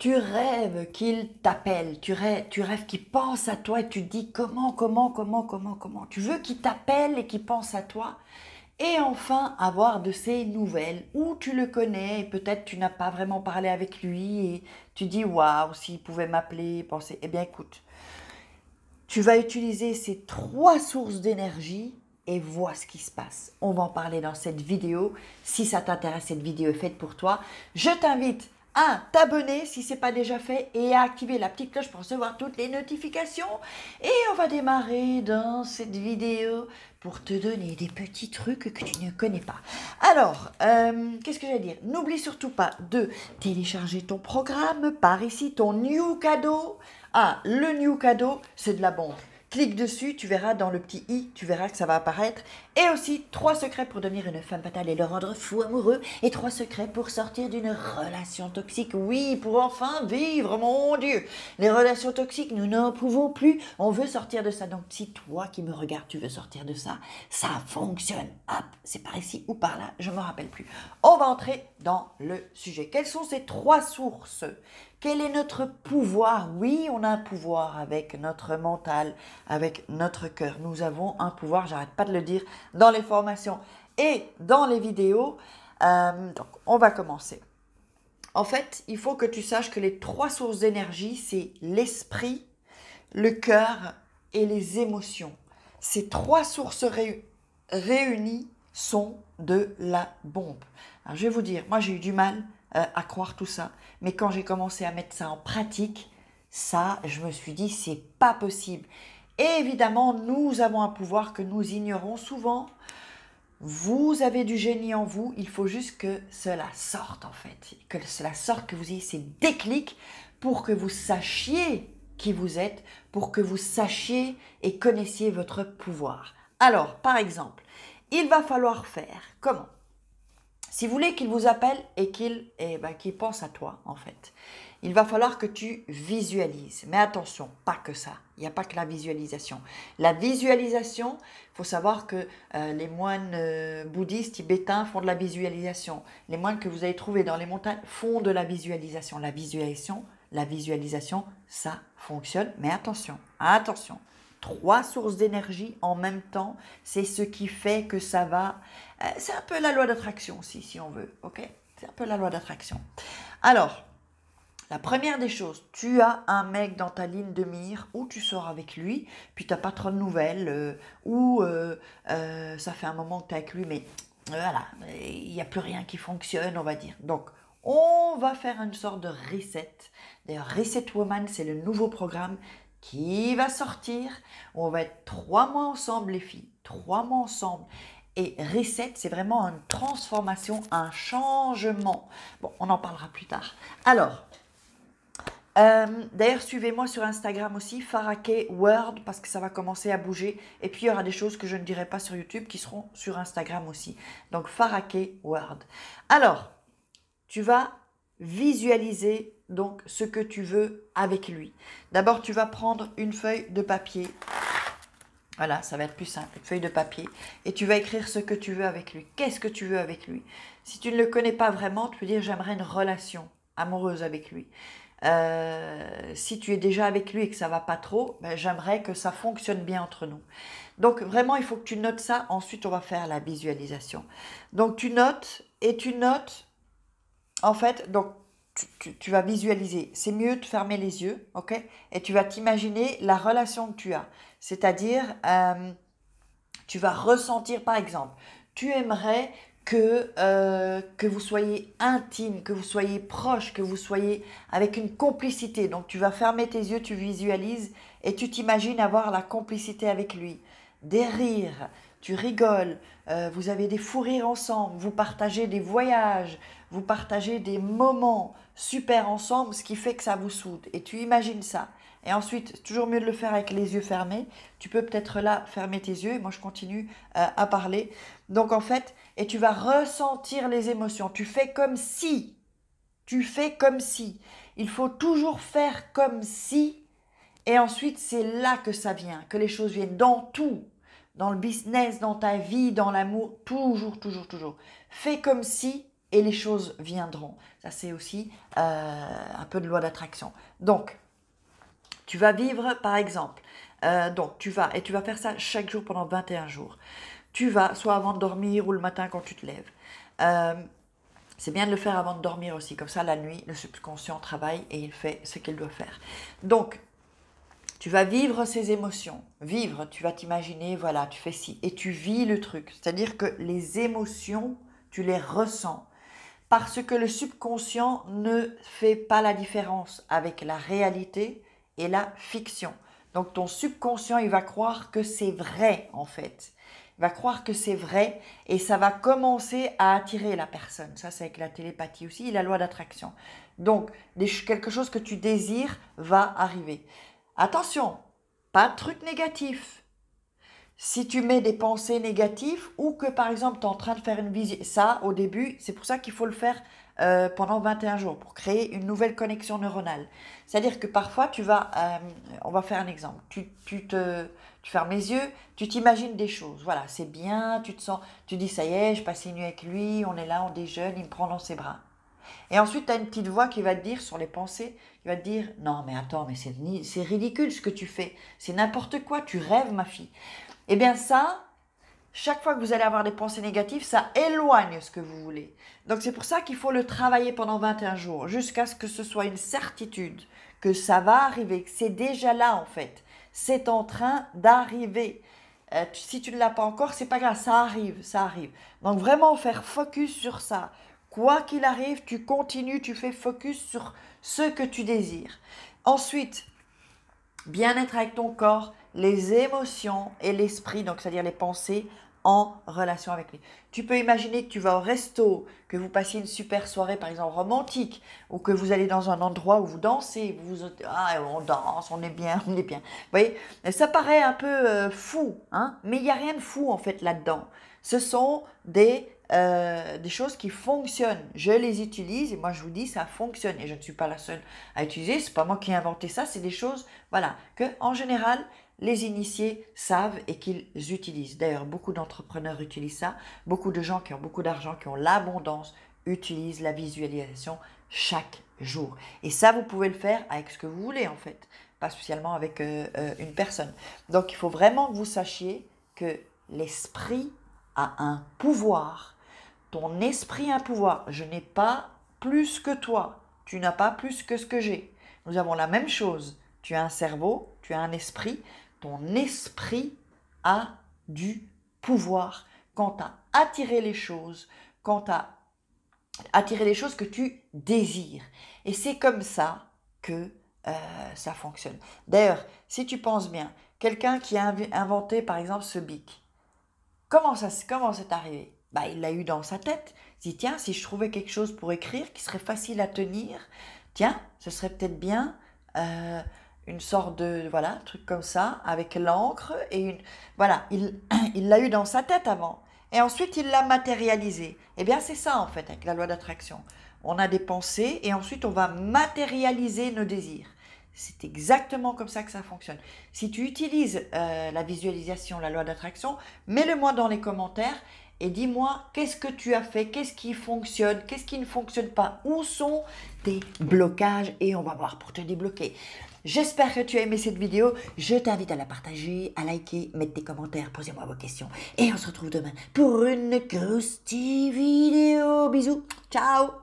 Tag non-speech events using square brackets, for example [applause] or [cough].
tu rêves qu'il t'appelle, tu rêves, tu rêves qu'il pense à toi et tu te dis comment, comment, comment, comment, comment. Tu veux qu'il t'appelle et qu'il pense à toi. Et enfin, avoir de ses nouvelles, où tu le connais et peut-être tu n'as pas vraiment parlé avec lui et tu dis waouh, s'il pouvait m'appeler, penser. Eh bien, écoute, tu vas utiliser ces trois sources d'énergie et vois ce qui se passe. On va en parler dans cette vidéo. Si ça t'intéresse, cette vidéo est faite pour toi. Je t'invite à t'abonner si ce n'est pas déjà fait et à activer la petite cloche pour recevoir toutes les notifications. Et on va démarrer dans cette vidéo pour te donner des petits trucs que tu ne connais pas. Alors, euh, qu'est-ce que j'allais dire N'oublie surtout pas de télécharger ton programme par ici, ton new cadeau. Ah, le new cadeau, c'est de la bombe. Clique dessus, tu verras dans le petit i, tu verras que ça va apparaître. Et aussi, trois secrets pour devenir une femme fatale et le rendre fou amoureux. Et trois secrets pour sortir d'une relation toxique. Oui, pour enfin vivre, mon Dieu. Les relations toxiques, nous n'en pouvons plus. On veut sortir de ça. Donc, si toi qui me regardes, tu veux sortir de ça, ça fonctionne. Hop, c'est par ici ou par là, je ne me rappelle plus. On va entrer dans le sujet. Quelles sont ces trois sources quel est notre pouvoir Oui, on a un pouvoir avec notre mental, avec notre cœur. Nous avons un pouvoir, j'arrête pas de le dire, dans les formations et dans les vidéos. Euh, donc, on va commencer. En fait, il faut que tu saches que les trois sources d'énergie, c'est l'esprit, le cœur et les émotions. Ces trois sources réunies sont de la bombe. Alors, je vais vous dire, moi j'ai eu du mal euh, à croire tout ça. Mais quand j'ai commencé à mettre ça en pratique, ça, je me suis dit, c'est pas possible. Et évidemment, nous avons un pouvoir que nous ignorons souvent. Vous avez du génie en vous, il faut juste que cela sorte en fait, que cela sorte, que vous ayez ces déclics pour que vous sachiez qui vous êtes, pour que vous sachiez et connaissiez votre pouvoir. Alors, par exemple, il va falloir faire comment si vous voulez qu'il vous appelle et eh ben, qu'il pense à toi, en fait, il va falloir que tu visualises. Mais attention, pas que ça. Il n'y a pas que la visualisation. La visualisation, il faut savoir que euh, les moines euh, bouddhistes tibétains font de la visualisation. Les moines que vous avez trouver dans les montagnes font de la visualisation. La visualisation, la visualisation, ça fonctionne. Mais attention, attention trois sources d'énergie en même temps, c'est ce qui fait que ça va. Euh, c'est un peu la loi d'attraction aussi, si on veut. Ok C'est un peu la loi d'attraction. Alors, la première des choses, tu as un mec dans ta ligne de mire où tu sors avec lui, puis tu t'as pas trop de nouvelles, euh, ou euh, ça fait un moment que tu es avec lui, mais voilà, il n'y a plus rien qui fonctionne, on va dire. Donc, on va faire une sorte de reset. D'ailleurs, Reset Woman, c'est le nouveau programme qui va sortir. On va être trois mois ensemble, les filles, trois mois ensemble. Et reset, c'est vraiment une transformation, un changement. Bon, on en parlera plus tard. Alors, euh, d'ailleurs, suivez-moi sur Instagram aussi, Farake World, parce que ça va commencer à bouger. Et puis, il y aura des choses que je ne dirai pas sur YouTube qui seront sur Instagram aussi. Donc, Farake World. Alors, tu vas visualiser donc ce que tu veux avec lui. D'abord, tu vas prendre une feuille de papier. Voilà, ça va être plus simple, une feuille de papier. Et tu vas écrire ce que tu veux avec lui. Qu'est-ce que tu veux avec lui Si tu ne le connais pas vraiment, tu peux dire j'aimerais une relation amoureuse avec lui. Euh, si tu es déjà avec lui et que ça va pas trop, ben, j'aimerais que ça fonctionne bien entre nous. Donc vraiment, il faut que tu notes ça. Ensuite, on va faire la visualisation. Donc tu notes et tu notes. En fait, donc tu, vas visualiser. C'est mieux de fermer les yeux, ok Et tu vas t'imaginer la relation que tu as. C'est-à-dire, euh, tu vas ressentir, par exemple, tu aimerais que, euh, que vous soyez intime, que vous soyez proche, que vous soyez avec une complicité. Donc tu vas fermer tes yeux, tu visualises et tu t'imagines avoir la complicité avec lui. Des rires, tu rigoles, euh, vous avez des fous rires ensemble, vous partagez des voyages, vous partagez des moments super ensemble, ce qui fait que ça vous soude. Et tu imagines ça. Et ensuite, toujours mieux de le faire avec les yeux fermés. Tu peux peut-être là fermer tes yeux moi je continue euh, à parler. Donc en fait, et tu vas ressentir les émotions. Tu fais comme si. Tu fais comme si. Il faut toujours faire comme si. Et ensuite, c'est là que ça vient, que les choses viennent dans tout, dans le business, dans ta vie, dans l'amour, toujours, toujours, toujours. Fais comme si et les choses viendront. Ça, c'est aussi euh, un peu de loi d'attraction. Donc, tu vas vivre, par exemple, euh, donc tu vas, et tu vas faire ça chaque jour pendant 21 jours. Tu vas, soit avant de dormir ou le matin quand tu te lèves. Euh, c'est bien de le faire avant de dormir aussi, comme ça la nuit, le subconscient travaille et il fait ce qu'il doit faire. Donc, tu vas vivre ces émotions. Vivre, tu vas t'imaginer, voilà, tu fais ci, et tu vis le truc. C'est-à-dire que les émotions, tu les ressens parce que le subconscient ne fait pas la différence avec la réalité et la fiction. Donc ton subconscient, il va croire que c'est vrai en fait. Il va croire que c'est vrai et ça va commencer à attirer la personne. Ça, c'est avec la télépathie aussi la loi d'attraction. Donc, quelque chose que tu désires va arriver. Attention, pas de truc négatif si tu mets des pensées négatives ou que par exemple tu es en train de faire une visite, ça au début, c'est pour ça qu'il faut le faire euh, pendant 21 jours pour créer une nouvelle connexion neuronale. C'est-à-dire que parfois tu vas, euh, on va faire un exemple, tu, te, tu fermes les yeux, tu t'imagines des choses, voilà, c'est bien, tu te sens, tu dis ça y est, je passe une nuit avec lui, on est là, on déjeune, il me prend dans ses bras. Et ensuite, tu as une petite voix qui va te dire sur les pensées, il va te dire Non, mais attends, mais c'est ridicule ce que tu fais. C'est n'importe quoi, tu rêves, ma fille. Eh bien ça, chaque fois que vous allez avoir des pensées négatives, ça éloigne ce que vous voulez. Donc c'est pour ça qu'il faut le travailler pendant 21 jours, jusqu'à ce que ce soit une certitude que ça va arriver, que c'est déjà là en fait. C'est en train d'arriver. Euh, si tu ne l'as pas encore, c'est pas grave, ça arrive, ça arrive. Donc vraiment faire focus sur ça. Quoi qu'il arrive, tu continues, tu fais focus sur ce que tu désires. Ensuite, bien être avec ton corps, les émotions et l'esprit, donc c'est-à-dire les pensées, en relation avec lui. Tu peux imaginer que tu vas au resto, que vous passiez une super soirée, par exemple romantique, ou que vous allez dans un endroit où vous dansez, vous, ah, on danse, on est bien, on est bien. Vous voyez, ça paraît un peu euh, fou, hein, mais il n'y a rien de fou en fait là-dedans. Ce sont des euh, des choses qui fonctionnent. Je les utilise et moi je vous dis ça fonctionne et je ne suis pas la seule à utiliser. C'est pas moi qui ai inventé ça, c'est des choses voilà que en général les initiés savent et qu'ils utilisent. D'ailleurs, beaucoup d'entrepreneurs utilisent ça. Beaucoup de gens qui ont beaucoup d'argent, qui ont l'abondance, utilisent la visualisation chaque jour. Et ça, vous pouvez le faire avec ce que vous voulez en fait, pas spécialement avec euh, euh, une personne. Donc, il faut vraiment que vous sachiez que l'esprit a un pouvoir ton esprit a un pouvoir. Je n'ai pas plus que toi. Tu n'as pas plus que ce que j'ai. Nous avons la même chose. Tu as un cerveau, tu as un esprit. Ton esprit a du pouvoir quant à attirer les choses, quant à attirer les choses que tu désires. Et c'est comme ça que euh, ça fonctionne. D'ailleurs, si tu penses bien, quelqu'un qui a inventé par exemple ce bic, comment ça comment c'est arrivé bah, il l'a eu dans sa tête. Il dit, tiens, si je trouvais quelque chose pour écrire qui serait facile à tenir, tiens, ce serait peut-être bien euh, une sorte de, voilà, truc comme ça, avec l'encre et une... Voilà, [clears throat] il l'a eu dans sa tête avant. Et ensuite, il l'a matérialisé. Eh bien, c'est ça, en fait, avec la loi d'attraction. On a des pensées et ensuite, on va matérialiser nos désirs. C'est exactement comme ça que ça fonctionne. Si tu utilises euh, la visualisation, la loi d'attraction, mets-le moi dans les commentaires et dis-moi qu'est-ce que tu as fait, qu'est-ce qui fonctionne, qu'est-ce qui ne fonctionne pas, où sont tes blocages et on va voir pour te débloquer. J'espère que tu as aimé cette vidéo. Je t'invite à la partager, à liker, mettre tes commentaires, posez-moi vos questions. Et on se retrouve demain pour une grosse vidéo. Bisous, ciao